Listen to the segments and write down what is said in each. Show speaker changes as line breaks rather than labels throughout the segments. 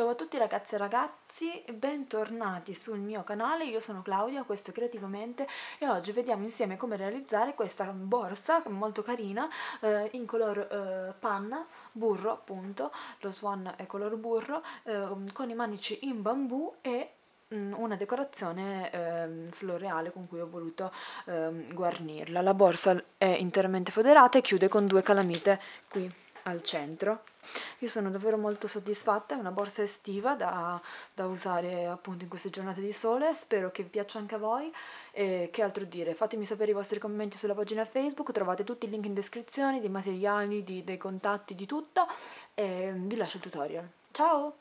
Ciao a tutti ragazzi e ragazzi, bentornati sul mio canale, io sono Claudia, questo è Creativamente e oggi vediamo insieme come realizzare questa borsa molto carina eh, in color eh, panna, burro appunto, lo swan è color burro, eh, con i manici in bambù e mm, una decorazione eh, floreale con cui ho voluto eh, guarnirla. La borsa è interamente foderata e chiude con due calamite qui al centro io sono davvero molto soddisfatta è una borsa estiva da, da usare appunto in queste giornate di sole spero che vi piaccia anche a voi e che altro dire fatemi sapere i vostri commenti sulla pagina facebook trovate tutti i link in descrizione dei materiali di, dei contatti di tutto e vi lascio il tutorial ciao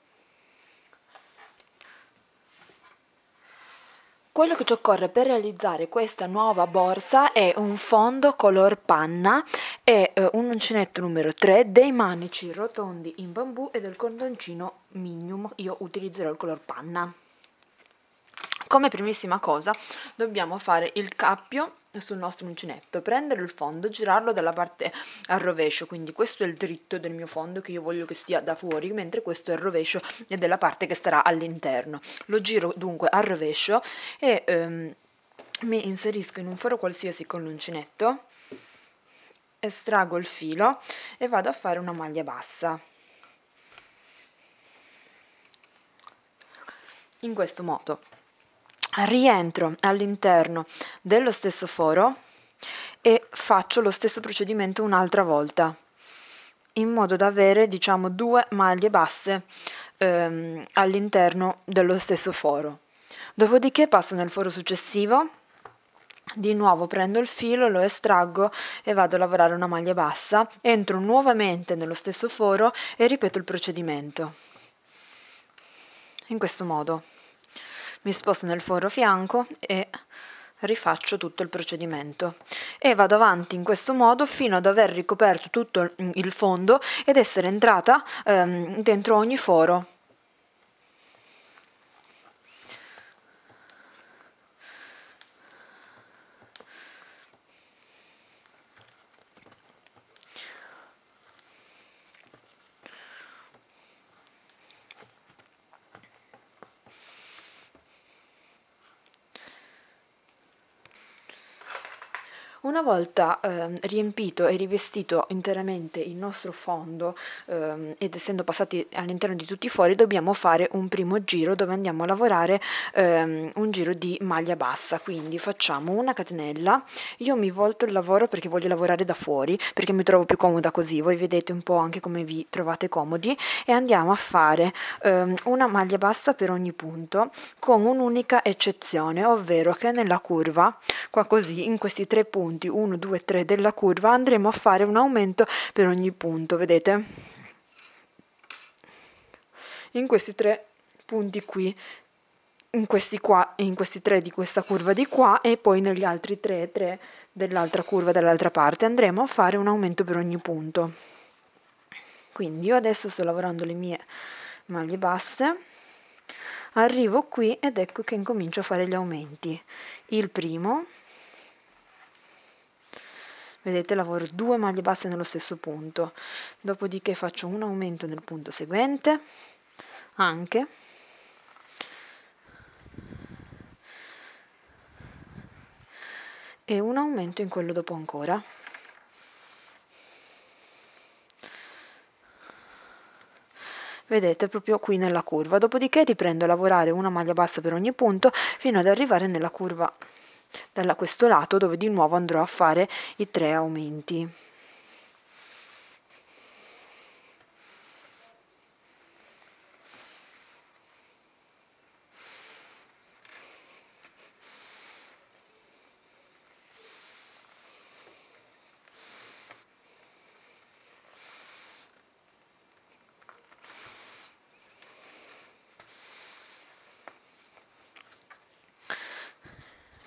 Quello che ci occorre per realizzare questa nuova borsa è un fondo color panna e eh, un uncinetto numero 3, dei manici rotondi in bambù e del cordoncino minium, io utilizzerò il color panna. Come primissima cosa dobbiamo fare il cappio sul nostro uncinetto, prendere il fondo, girarlo dalla parte al rovescio, quindi questo è il dritto del mio fondo che io voglio che stia da fuori, mentre questo è il rovescio e della parte che starà all'interno. Lo giro dunque al rovescio e ehm, mi inserisco in un foro qualsiasi con l'uncinetto, estraggo il filo e vado a fare una maglia bassa. In questo modo rientro all'interno dello stesso foro e faccio lo stesso procedimento un'altra volta in modo da avere diciamo due maglie basse ehm, all'interno dello stesso foro dopodiché passo nel foro successivo di nuovo prendo il filo, lo estraggo e vado a lavorare una maglia bassa, entro nuovamente nello stesso foro e ripeto il procedimento. In questo modo mi sposto nel foro fianco e rifaccio tutto il procedimento e vado avanti in questo modo fino ad aver ricoperto tutto il fondo ed essere entrata ehm, dentro ogni foro Una volta ehm, riempito e rivestito interamente il nostro fondo ehm, ed essendo passati all'interno di tutti i fori dobbiamo fare un primo giro dove andiamo a lavorare ehm, un giro di maglia bassa, quindi facciamo una catenella, io mi volto il lavoro perché voglio lavorare da fuori perché mi trovo più comoda così, voi vedete un po' anche come vi trovate comodi e andiamo a fare ehm, una maglia bassa per ogni punto con un'unica eccezione, ovvero che nella curva, qua così, in questi tre punti punti 1, 2, 3 della curva andremo a fare un aumento per ogni punto, vedete? In questi tre punti qui in questi, qua, in questi tre di questa curva di qua e poi negli altri tre, tre dell'altra curva dall'altra parte andremo a fare un aumento per ogni punto quindi io adesso sto lavorando le mie maglie basse arrivo qui ed ecco che incomincio a fare gli aumenti il primo vedete lavoro due maglie basse nello stesso punto dopodiché faccio un aumento nel punto seguente anche e un aumento in quello dopo ancora vedete proprio qui nella curva dopodiché riprendo a lavorare una maglia bassa per ogni punto fino ad arrivare nella curva questo lato dove di nuovo andrò a fare i tre aumenti.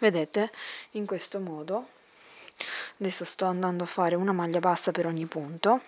vedete in questo modo adesso sto andando a fare una maglia bassa per ogni punto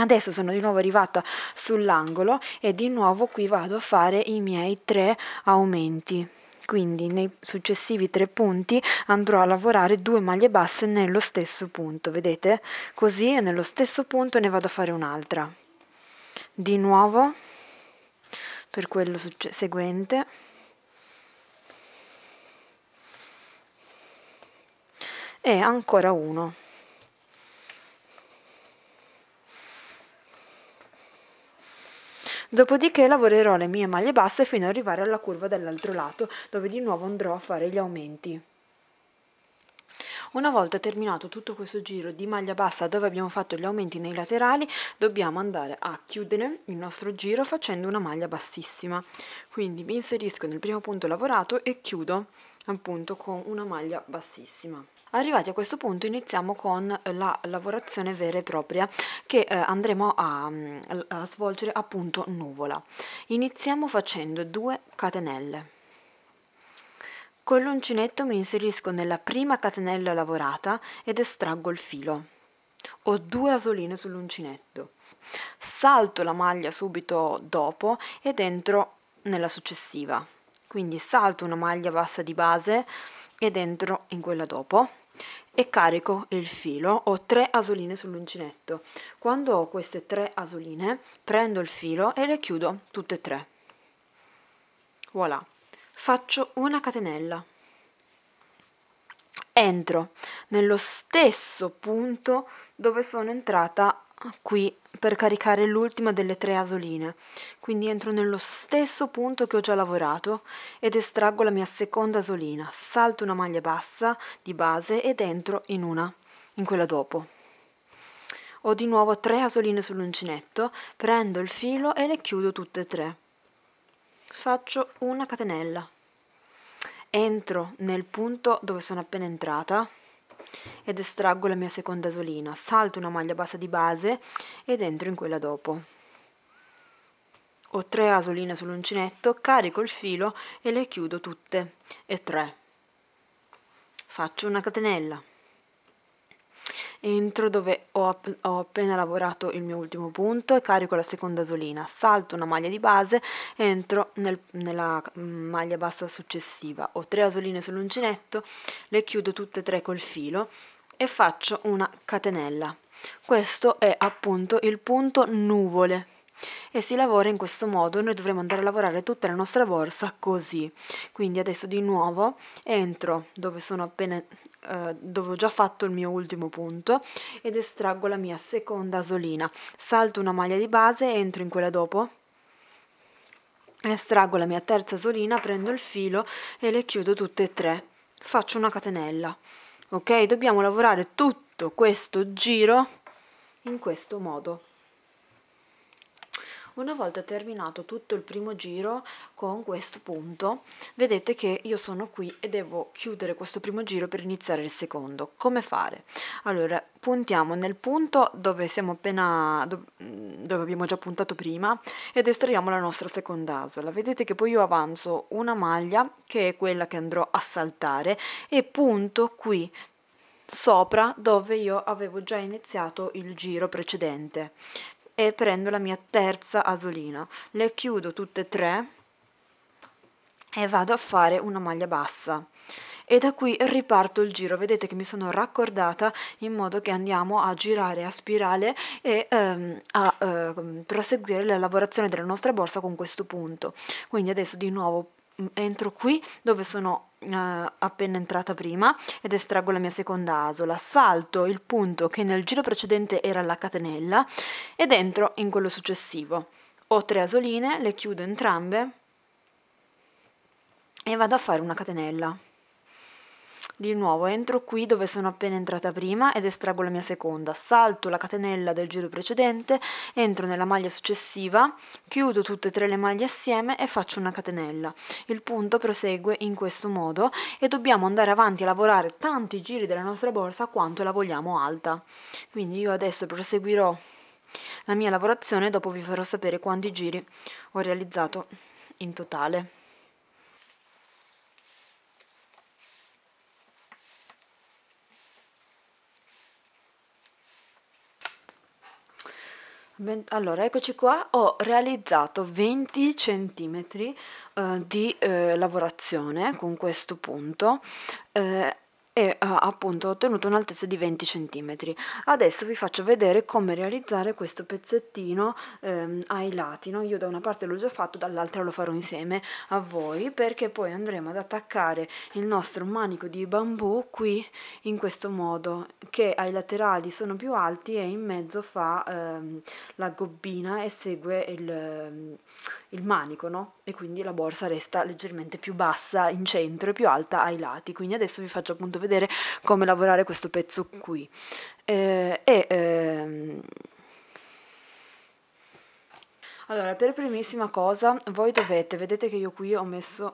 Adesso sono di nuovo arrivata sull'angolo e di nuovo qui vado a fare i miei tre aumenti. Quindi nei successivi tre punti andrò a lavorare due maglie basse nello stesso punto, vedete? Così nello stesso punto ne vado a fare un'altra. Di nuovo per quello seguente. E ancora uno. Dopodiché lavorerò le mie maglie basse fino ad arrivare alla curva dell'altro lato, dove di nuovo andrò a fare gli aumenti. Una volta terminato tutto questo giro di maglia bassa dove abbiamo fatto gli aumenti nei laterali, dobbiamo andare a chiudere il nostro giro facendo una maglia bassissima. Quindi mi inserisco nel primo punto lavorato e chiudo appunto con una maglia bassissima. Arrivati a questo punto iniziamo con eh, la lavorazione vera e propria che eh, andremo a, mm, a svolgere appunto nuvola. Iniziamo facendo due catenelle. Con l'uncinetto mi inserisco nella prima catenella lavorata ed estraggo il filo. Ho due asoline sull'uncinetto. Salto la maglia subito dopo ed entro nella successiva. Quindi salto una maglia bassa di base ed entro in quella dopo e carico il filo, ho tre asoline sull'uncinetto. Quando ho queste tre asoline, prendo il filo e le chiudo tutte e tre. Voilà. Faccio una catenella. Entro nello stesso punto dove sono entrata qui per caricare l'ultima delle tre asoline, quindi entro nello stesso punto che ho già lavorato ed estraggo la mia seconda asolina, salto una maglia bassa di base ed entro in una, in quella dopo. Ho di nuovo tre asoline sull'uncinetto, prendo il filo e le chiudo tutte e tre. Faccio una catenella. Entro nel punto dove sono appena entrata ed estraggo la mia seconda solina, salto una maglia bassa di base ed entro in quella dopo. Ho tre asoline sull'uncinetto, carico il filo e le chiudo tutte e tre. Faccio una catenella entro dove ho, ho, appena lavorato il mio ultimo punto e carico la seconda asolina, salto una maglia di base e entro nel, nella mm, maglia bassa successiva, ho tre asoline sull'uncinetto, le chiudo tutte e tre col filo e faccio una catenella. Questo è appunto il punto nuvole e si lavora in questo modo noi dovremo andare a lavorare tutta la nostra borsa così quindi adesso di nuovo entro dove sono appena eh, dove ho già fatto il mio ultimo punto ed estraggo la mia seconda asolina salto una maglia di base entro in quella dopo estraggo la mia terza asolina prendo il filo e le chiudo tutte e tre faccio una catenella ok dobbiamo lavorare tutto questo giro in questo modo una volta terminato tutto il primo giro con questo punto vedete che io sono qui e devo chiudere questo primo giro per iniziare il secondo come fare allora puntiamo nel punto dove siamo appena mm, dove abbiamo già puntato prima ed estraiamo la nostra seconda asola vedete che poi io avanzo una maglia che è quella che andrò a saltare e punto qui sopra dove io avevo già iniziato il giro precedente e prendo la mia terza asolina le chiudo tutte e tre e vado a fare una maglia bassa e da qui riparto il giro vedete che mi sono raccordata in modo che andiamo a girare a spirale e ehm, a eh, proseguire la lavorazione della nostra borsa con questo punto quindi adesso di nuovo Mm, entro qui dove sono eh, appena entrata prima ed estraggo la mia seconda asola, salto il punto che nel giro precedente era la catenella ed entro in quello successivo. Ho tre asoline, le chiudo entrambe e vado a fare una catenella. Di nuovo entro qui dove sono appena entrata prima ed estraggo la mia seconda, salto la catenella del giro precedente, entro nella maglia successiva, chiudo tutte e tre le maglie assieme e faccio una catenella. Il punto prosegue in questo modo e dobbiamo andare avanti a lavorare tanti giri della nostra borsa quanto la vogliamo alta. Quindi io adesso proseguirò la mia lavorazione dopo vi farò sapere quanti giri ho realizzato in totale. Allora, eccoci qua, ho realizzato 20 cm eh, di eh, lavorazione con questo punto eh, e uh, appunto ho ottenuto un'altezza di 20 cm. Adesso vi faccio vedere come realizzare questo pezzettino ehm, ai lati, no? io da una parte l'ho già fatto, dall'altra lo farò insieme a voi perché poi andremo ad attaccare il nostro manico di bambù qui in questo modo che ai laterali sono più alti e in mezzo fa ehm, la gobbina e segue il, ehm, il manico no? e quindi la borsa resta leggermente più bassa in centro e più alta ai lati quindi adesso vi faccio appunto vedere come lavorare questo pezzo mm. qui. Eh, e, ehm... allora, per primissima cosa, voi dovete, vedete che io qui ho messo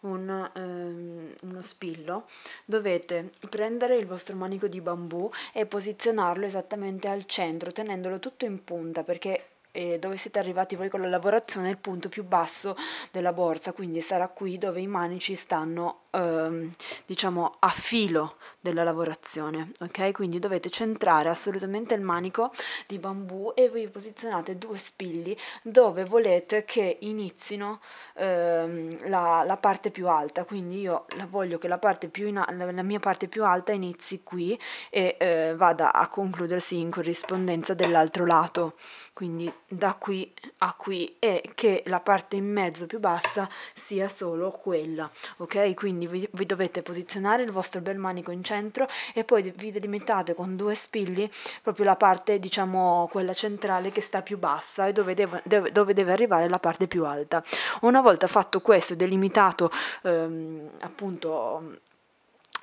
un, ehm, uno spillo, dovete prendere il vostro manico di bambù e posizionarlo esattamente al centro, tenendolo tutto in punta, perché eh, dove siete arrivati voi con la lavorazione è il punto più basso della borsa, quindi sarà qui dove i manici stanno ehm, diciamo a filo della lavorazione, ok? Quindi dovete centrare assolutamente il manico di bambù e vi posizionate due spilli dove volete che inizino ehm, la, la, parte più alta, quindi io voglio che la, parte più in, la mia parte più alta inizi qui e eh, vada a concludersi in corrispondenza dell'altro lato, quindi da qui a qui e che la parte in mezzo più bassa sia solo quella, ok? Quindi vi, vi dovete posizionare il vostro bel manico in centro centro e poi vi delimitate con due spilli proprio la parte diciamo quella centrale che sta più bassa e dove deve, deve, dove deve arrivare la parte più alta. Una volta fatto questo delimitato ehm, appunto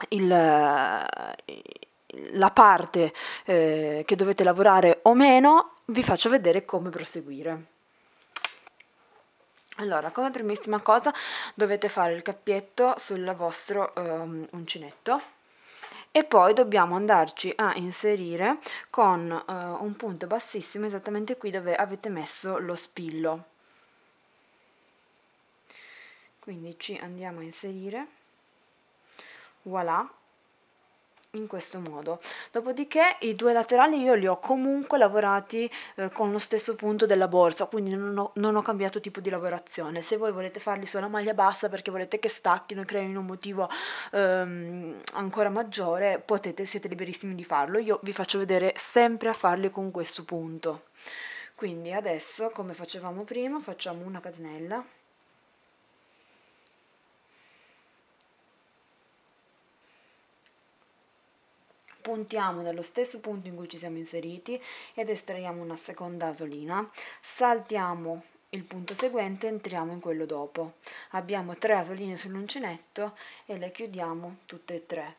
il, la parte eh, che dovete lavorare o meno, vi faccio vedere come proseguire. Allora, come primissima cosa dovete fare il cappietto sul vostro ehm, uncinetto e poi dobbiamo andarci a inserire con eh, un punto bassissimo esattamente qui dove avete messo lo spillo quindi ci andiamo a inserire voilà in questo modo dopodiché i due laterali io li ho comunque lavorati eh, con lo stesso punto della borsa quindi non ho, non ho, cambiato tipo di lavorazione se voi volete farli sulla maglia bassa perché volete che stacchino e creino un motivo ehm, ancora maggiore potete siete liberissimi di farlo io vi faccio vedere sempre a farli con questo punto quindi adesso come facevamo prima facciamo una catenella puntiamo nello stesso punto in cui ci siamo inseriti ed estraiamo una seconda asolina, saltiamo il punto seguente entriamo in quello dopo. Abbiamo tre asoline sull'uncinetto e le chiudiamo tutte e tre.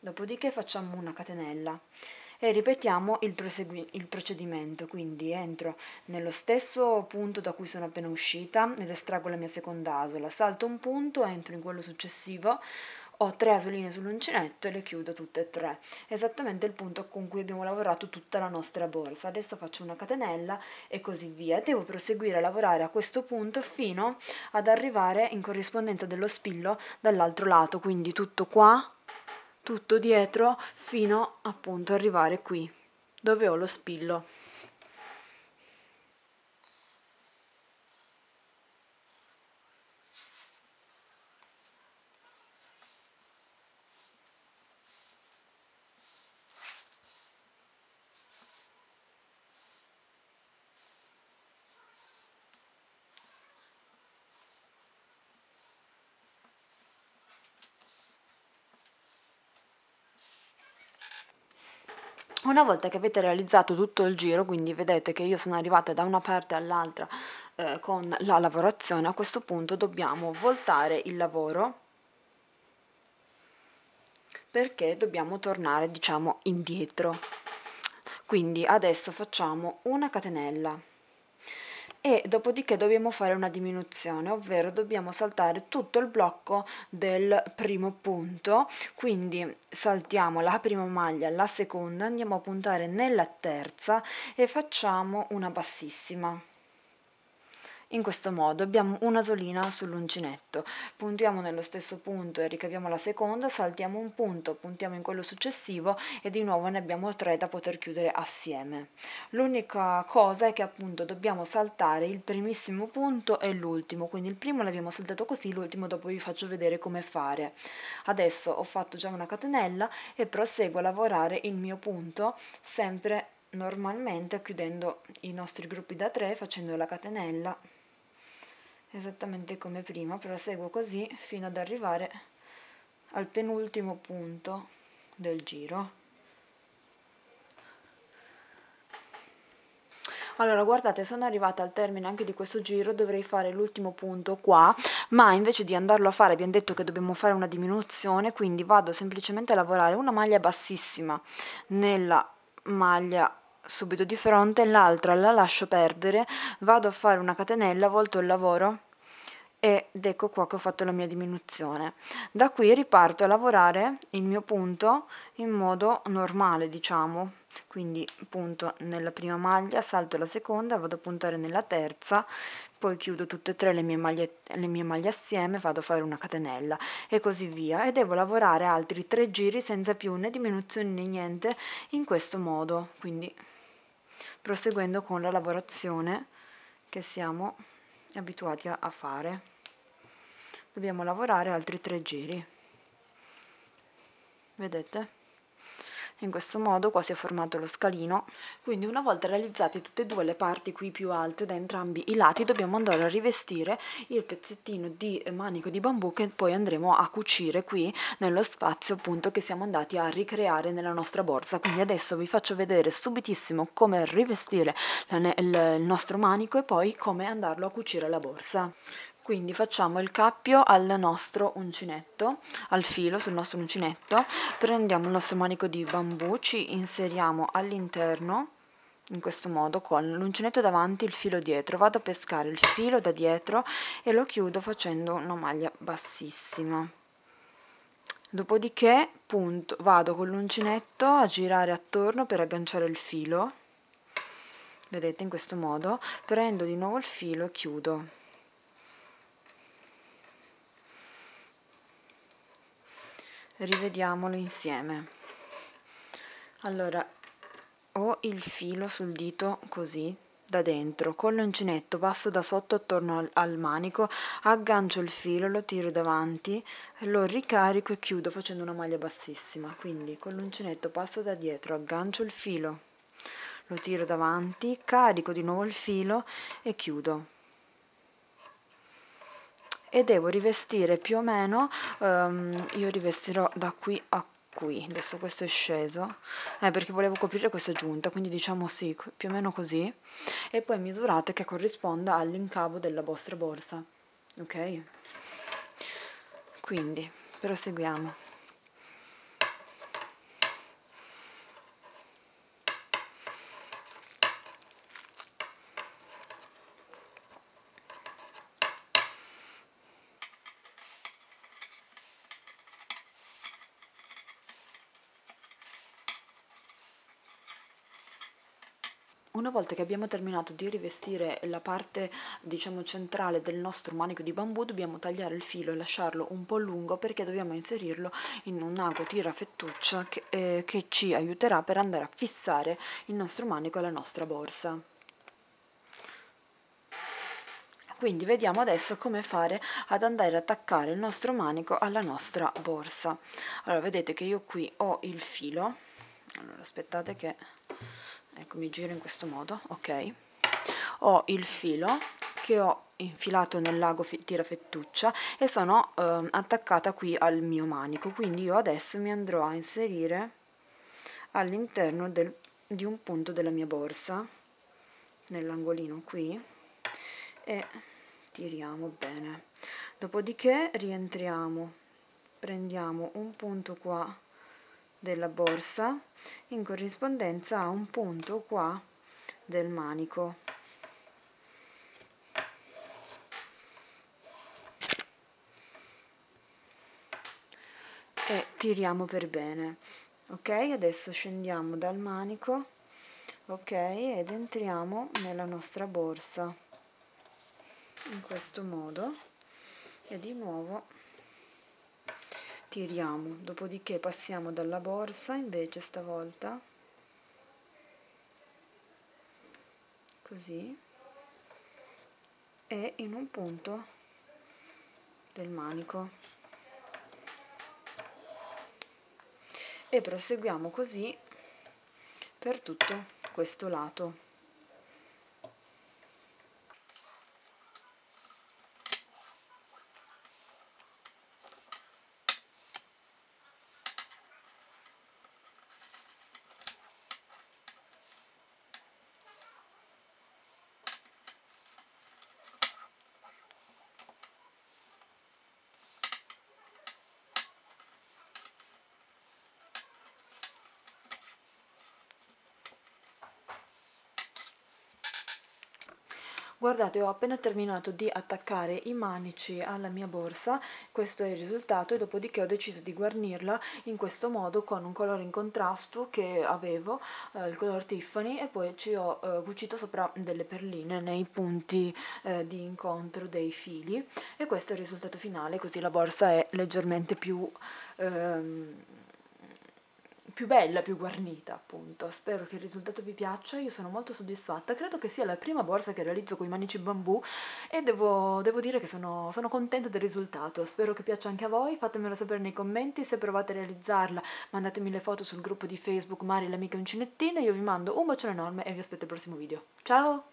Dopodiché facciamo una catenella e ripetiamo il, il, procedimento, quindi entro nello stesso punto da cui sono appena uscita ed estraggo la mia seconda asola, salto un punto, entro in quello successivo, ho tre asoline sull'uncinetto e le chiudo tutte e tre esattamente il punto con cui abbiamo lavorato tutta la nostra borsa adesso faccio una catenella e così via devo proseguire a lavorare a questo punto fino ad arrivare in corrispondenza dello spillo dall'altro lato quindi tutto qua tutto dietro fino appunto arrivare qui dove ho lo spillo Una volta che avete realizzato tutto il giro, quindi vedete che io sono arrivata da una parte all'altra eh, con la lavorazione, a questo punto dobbiamo voltare il lavoro perché dobbiamo tornare diciamo indietro. Quindi adesso facciamo una catenella e dopodiché dobbiamo fare una diminuzione, ovvero dobbiamo saltare tutto il blocco del primo punto, quindi saltiamo la prima maglia, la seconda, andiamo a puntare nella terza e facciamo una bassissima in questo modo abbiamo una solina sull'uncinetto puntiamo nello stesso punto e ricaviamo la seconda saltiamo un punto puntiamo in quello successivo e di nuovo ne abbiamo tre da poter chiudere assieme l'unica cosa è che appunto dobbiamo saltare il primissimo punto e l'ultimo quindi il primo l'abbiamo saltato così l'ultimo dopo vi faccio vedere come fare adesso ho fatto già una catenella e proseguo a lavorare il mio punto sempre normalmente chiudendo i nostri gruppi da 3 facendo la catenella esattamente come prima, proseguo così fino ad arrivare al penultimo punto del giro. Allora, guardate, sono arrivata al termine anche di questo giro, dovrei fare l'ultimo punto qua, ma invece di andarlo a fare abbiamo detto che dobbiamo fare una diminuzione, quindi vado semplicemente a lavorare una maglia bassissima nella maglia subito di fronte, l'altra la lascio perdere, vado a fare una catenella, volto il lavoro ed ecco qua che ho fatto la mia diminuzione. Da qui riparto a lavorare il mio punto in modo normale, diciamo, quindi punto nella prima maglia, salto la seconda, vado a puntare nella terza, poi chiudo tutte e tre le mie maglie, le mie maglie assieme, vado a fare una catenella e così via e devo lavorare altri tre giri senza più né diminuzioni né niente in questo modo, quindi proseguendo con la lavorazione che siamo abituati a fare. Dobbiamo lavorare altri tre giri. Vedete? in questo modo si è formato lo scalino quindi una volta realizzate tutte e due le parti qui più alte da entrambi i lati dobbiamo andare a rivestire il pezzettino di manico di bambù che poi andremo a cucire qui nello spazio appunto che siamo andati a ricreare nella nostra borsa quindi adesso vi faccio vedere subitissimo come rivestire il nostro manico e poi come andarlo a cucire la borsa quindi facciamo il cappio al nostro uncinetto, al filo sul nostro uncinetto, prendiamo il nostro manico di bambù, ci inseriamo all'interno in questo modo con l'uncinetto davanti il filo dietro vado a pescare il filo da dietro e lo chiudo facendo una maglia bassissima dopodiché punto, vado con l'uncinetto a girare attorno per agganciare il filo vedete in questo modo prendo di nuovo il filo e chiudo rivediamolo insieme allora ho il filo sul dito così da dentro con l'uncinetto passo da sotto attorno al, al, manico aggancio il filo lo tiro davanti lo ricarico e chiudo facendo una maglia bassissima quindi con l'uncinetto passo da dietro aggancio il filo lo tiro davanti carico di nuovo il filo e chiudo e devo rivestire più o meno um, io rivestirò da qui a qui adesso questo è sceso eh, perché volevo coprire questa giunta quindi diciamo sì più o meno così e poi misurate che corrisponda all'incavo della vostra borsa ok quindi proseguiamo volta che abbiamo terminato di rivestire la parte diciamo centrale del nostro manico di bambù dobbiamo tagliare il filo e lasciarlo un po' lungo perché dobbiamo inserirlo in un ago tira fettuccia che, eh, che ci aiuterà per andare a fissare il nostro manico alla nostra borsa quindi vediamo adesso come fare ad andare ad attaccare il nostro manico alla nostra borsa allora vedete che io qui ho il filo allora aspettate che ecco mi giro in questo modo ok ho il filo che ho infilato nel lago tira fettuccia e sono eh, attaccata qui al mio manico quindi io adesso mi andrò a inserire all'interno di un punto della mia borsa nell'angolino qui e tiriamo bene dopodiché rientriamo prendiamo un punto qua della borsa in corrispondenza a un punto qua del manico. E tiriamo per bene. Ok, adesso scendiamo dal manico ok ed entriamo nella nostra borsa in questo modo e di nuovo tiriamo dopodiché passiamo dalla borsa invece stavolta così e in un punto del manico e proseguiamo così per tutto questo lato guardate ho appena terminato di attaccare i manici alla mia borsa questo è il risultato e dopodiché ho deciso di guarnirla in questo modo con un colore in contrasto che avevo eh, il colore Tiffany e poi ci ho eh, cucito sopra delle perline nei punti eh, di incontro dei fili e questo è il risultato finale così la borsa è leggermente più ehm, più bella, più guarnita appunto. Spero che il risultato vi piaccia, io sono molto soddisfatta, credo che sia la prima borsa che realizzo con i manici bambù e devo, devo dire che sono, sono, contenta del risultato, spero che piaccia anche a voi, fatemelo sapere nei commenti, se provate a realizzarla mandatemi le foto sul gruppo di Facebook Mari l'amica uncinettina, io vi mando un bacione enorme e vi aspetto al prossimo video. Ciao!